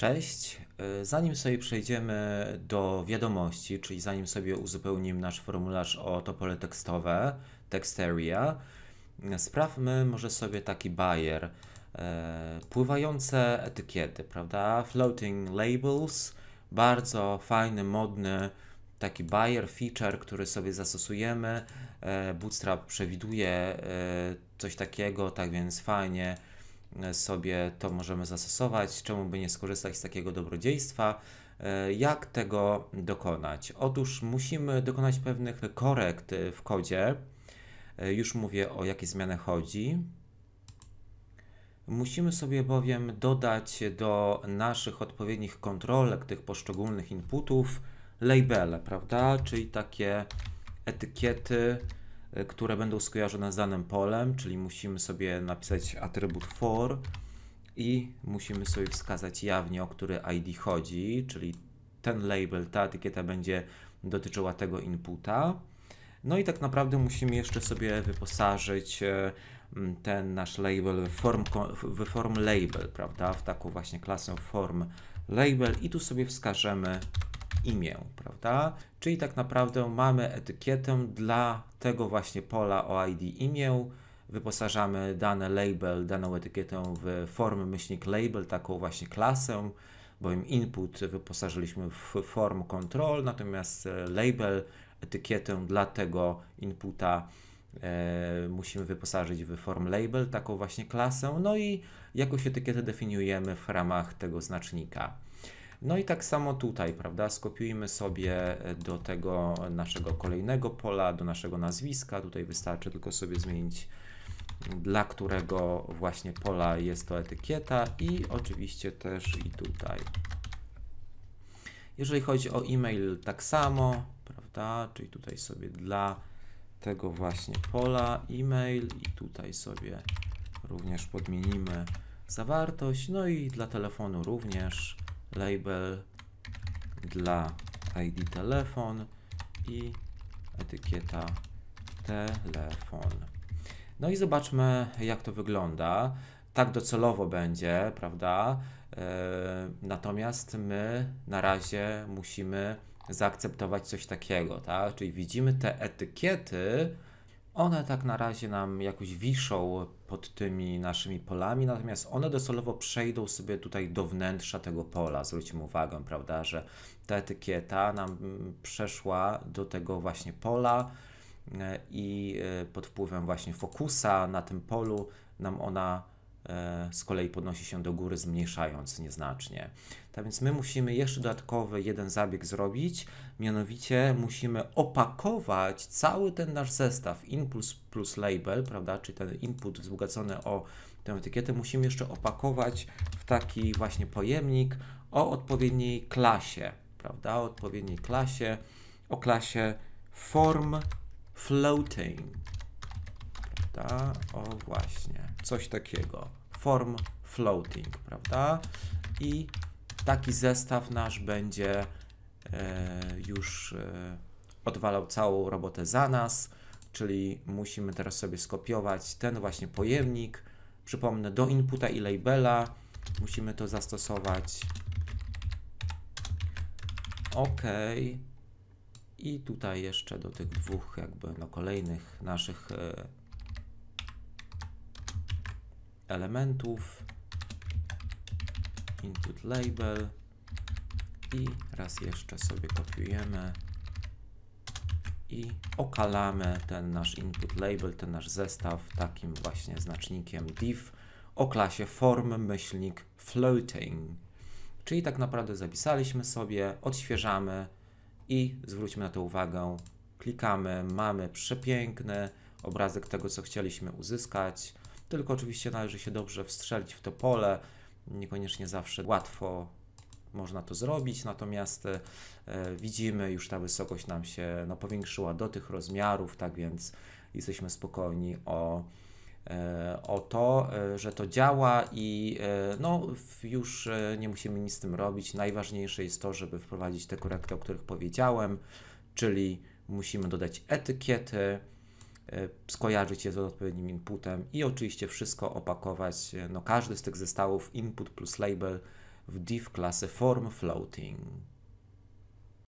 Cześć. Y, zanim sobie przejdziemy do wiadomości, czyli zanim sobie uzupełnimy nasz formularz o topole tekstowe, Texteria, sprawmy może sobie taki bajer. E, pływające etykiety, prawda? Floating labels, bardzo fajny, modny taki buyer feature, który sobie zastosujemy. E, bootstrap przewiduje e, coś takiego, tak więc fajnie sobie to możemy zastosować, czemu by nie skorzystać z takiego dobrodziejstwa. E, jak tego dokonać? Otóż musimy dokonać pewnych korekt w kodzie. E, już mówię o jakie zmiany chodzi. Musimy sobie bowiem dodać do naszych odpowiednich kontrolek tych poszczególnych inputów labele, prawda? Czyli takie etykiety, Y, które będą skojarzone z danym polem, czyli musimy sobie napisać atrybut for i musimy sobie wskazać jawnie, o który ID chodzi, czyli ten label, ta etykieta będzie dotyczyła tego inputa. No i tak naprawdę musimy jeszcze sobie wyposażyć e, ten nasz label w form, w form label, prawda? W taką właśnie klasę form label i tu sobie wskażemy imię, prawda? Czyli tak naprawdę mamy etykietę dla tego właśnie pola o ID imię, wyposażamy dane label, daną etykietę w formę myślnik label, taką właśnie klasę, bowiem input wyposażyliśmy w form control, natomiast e, label, etykietę dla tego inputa e, musimy wyposażyć w form label, taką właśnie klasę, no i jakąś etykietę definiujemy w ramach tego znacznika. No i tak samo tutaj, prawda? Skopiujmy sobie e, do tego naszego kolejnego pola, do naszego nazwiska. Tutaj wystarczy tylko sobie zmienić dla którego właśnie pola jest to etykieta i oczywiście też i tutaj. Jeżeli chodzi o e-mail, tak samo, prawda? Czyli tutaj sobie dla tego właśnie pola e-mail i tutaj sobie również podmienimy zawartość. No i dla telefonu również label dla ID telefon i etykieta telefon. No i zobaczmy, jak to wygląda. Tak docelowo będzie, prawda? E, natomiast my na razie musimy zaakceptować coś takiego, tak? Czyli widzimy te etykiety, one tak na razie nam jakoś wiszą pod tymi naszymi polami, natomiast one docelowo przejdą sobie tutaj do wnętrza tego pola. Zwróćmy uwagę, prawda, że ta etykieta nam mm, przeszła do tego właśnie pola e, i e, pod wpływem właśnie fokusa na tym polu nam ona E, z kolei podnosi się do góry, zmniejszając nieznacznie. Tak więc my musimy jeszcze dodatkowy jeden zabieg zrobić, mianowicie musimy opakować cały ten nasz zestaw impuls plus label, prawda, czyli ten input wzbogacony o tę etykietę, musimy jeszcze opakować w taki właśnie pojemnik o odpowiedniej klasie, prawda, o odpowiedniej klasie, o klasie form floating, ta, o właśnie, coś takiego. Form floating, prawda? I taki zestaw nasz będzie e, już e, odwalał całą robotę za nas, czyli musimy teraz sobie skopiować ten właśnie pojemnik. Przypomnę, do inputa i labela musimy to zastosować. OK. I tutaj jeszcze do tych dwóch jakby no kolejnych naszych e, elementów input label i raz jeszcze sobie kopiujemy i okalamy ten nasz input label, ten nasz zestaw takim właśnie znacznikiem div o klasie form myślnik floating. Czyli tak naprawdę zapisaliśmy sobie, odświeżamy i zwróćmy na to uwagę, klikamy, mamy przepiękny obrazek tego, co chcieliśmy uzyskać tylko oczywiście należy się dobrze wstrzelić w to pole. Niekoniecznie zawsze łatwo można to zrobić, natomiast e, widzimy już ta wysokość nam się no, powiększyła do tych rozmiarów, tak więc jesteśmy spokojni o, e, o to, e, że to działa i e, no, już e, nie musimy nic z tym robić. Najważniejsze jest to, żeby wprowadzić te korekty, o których powiedziałem, czyli musimy dodać etykiety, E, skojarzyć je z odpowiednim inputem i oczywiście wszystko opakować, e, no każdy z tych zestawów input plus label w div klasy form floating.